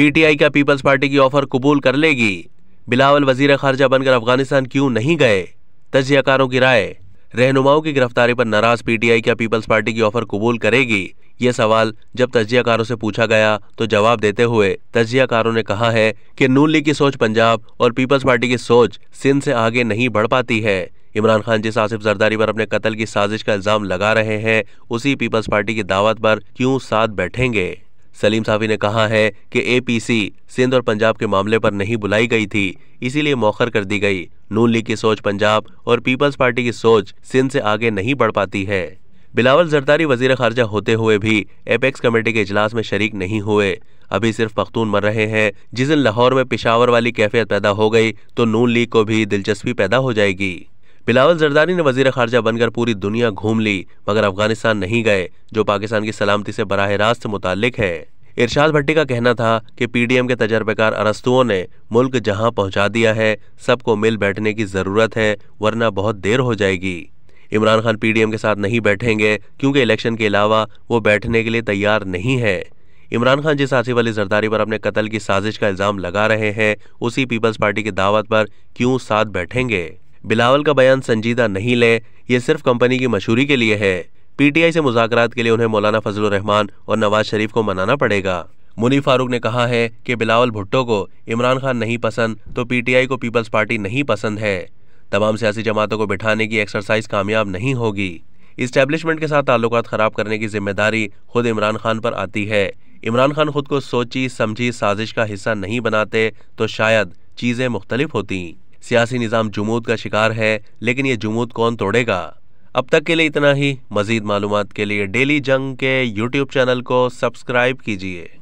PTI का peoples party की offer कबूल कर लेगी बिलावल वजीर खारजा बनकर अफगानिस्तान क्यों नहीं गए तजियाकारों की राय रहनुमाओं की गिरफ्तारी पर नाराज पीटीआई क्या पीपल्स पार्टी की ऑफर कबूल करेगी ये सवाल जब तजियाकारों से पूछा गया तो जवाब देते हुए तजियाकारों ने कहा है कि नून लीग की सोच पंजाब और पीपल्स पार्टी की सोच सिंध से आगे नहीं बढ़ पाती है इमरान खान जिस आसिफ जरदारी पर अपने कत्ल की साजिश का इल्जाम लगा रहे हैं उसी पीपल्स पार्टी की दावत पर क्यों साथ बैठेंगे सलीम साफी ने कहा है कि एपीसी सिंध और पंजाब के मामले पर नहीं बुलाई गई थी इसीलिए मौखर कर दी गई नून लीग की सोच पंजाब और पीपल्स पार्टी की सोच सिंध से आगे नहीं बढ़ पाती है बिलावल जरदारी वजीर खारजा होते हुए भी एपेक्स कमेटी के इजलास में शरीक नहीं हुए अभी सिर्फ पख्तून मर रहे हैं जिस दिन लाहौर में पिशावर वाली कैफियत पैदा हो गई तो नून लीग को भी दिलचस्पी पैदा हो जाएगी बिलावल जरदारी ने वजीर खारजा बनकर पूरी दुनिया घूम ली मगर अफगानिस्तान नहीं गए जो पाकिस्तान की सलामती से बराह रास्त मुतल है इरशाद भट्टी का कहना था कि पीडीएम के तजर्बेकार अरस्तुओं ने मुल्क जहां पहुंचा दिया है सबको मिल बैठने की ज़रूरत है वरना बहुत देर हो जाएगी इमरान खान पीडीएम के साथ नहीं बैठेंगे क्योंकि इलेक्शन के अलावा वो बैठने के लिए तैयार नहीं है इमरान खान जिस आसिफ अली जरदारी पर अपने कत्ल की साजिश का इल्ज़ाम लगा रहे हैं उसी पीपल्स पार्टी की दावत पर क्यों साथ बैठेंगे बिलावल का बयान संजीदा नहीं लें यह सिर्फ कंपनी की मशहूरी के लिए है पीटीआई से मुजाकरात के लिए उन्हें मौलाना फजल रहमान और नवाज शरीफ को मनाना पड़ेगा मुनी फारूक ने कहा है कि बिलावल भुट्टो को इमरान खान नहीं पसंद तो पीटीआई को पीपल्स पार्टी नहीं पसंद है तमाम सियासी जमातों को बिठाने की एक्सरसाइज कामयाब नहीं होगी इस्टेब्लिशमेंट के साथ ताल्लुक खराब करने की जिम्मेदारी खुद इमरान खान पर आती है इमरान खान खुद को सोची समझी साजिश का हिस्सा नहीं बनाते तो शायद चीज़ें मुख्तलिफ होतीं सियासी निज़ाम जमूद का शिकार है लेकिन ये जमूद कौन तोड़ेगा अब तक के लिए इतना ही मज़ीद मालूम के लिए डेली जंग के यूट्यूब चैनल को सब्सक्राइब कीजिए